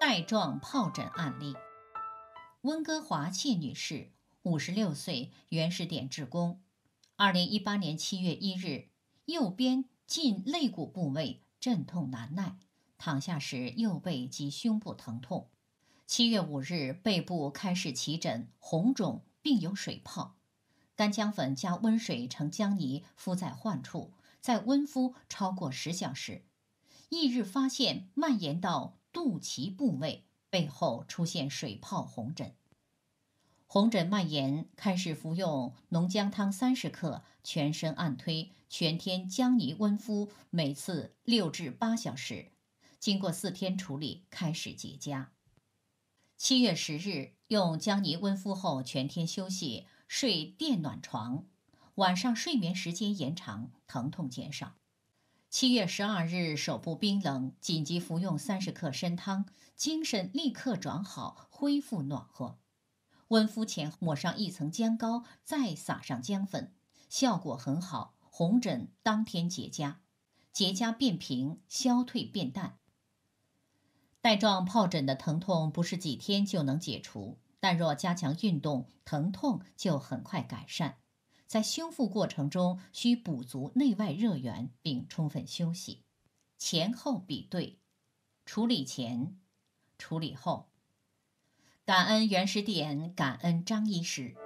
带状疱疹案例：温哥华谢女士，五十六岁，原是点痣工。二零一八年七月一日，右边近肋骨部位阵痛难耐，躺下时右背及胸部疼痛。七月五日，背部开始起疹，红肿并有水泡。干姜粉加温水成姜泥敷在患处，再温敷超过十小时。翌日发现蔓延到肚脐部位，背后出现水泡红疹，红疹蔓延，开始服用浓姜汤三十克，全身按推，全天姜泥温敷，每次六至八小时。经过四天处理，开始结痂。七月十日用姜泥温敷后，全天休息，睡电暖床，晚上睡眠时间延长，疼痛减少。七月十二日，手部冰冷，紧急服用三十克参汤，精神立刻转好，恢复暖和。温敷前抹上一层姜膏，再撒上姜粉，效果很好。红疹当天结痂，结痂变平，消退变淡。带状疱疹的疼痛不是几天就能解除，但若加强运动，疼痛就很快改善。在修复过程中，需补足内外热源，并充分休息。前后比对，处理前、处理后。感恩原始点，感恩张医师。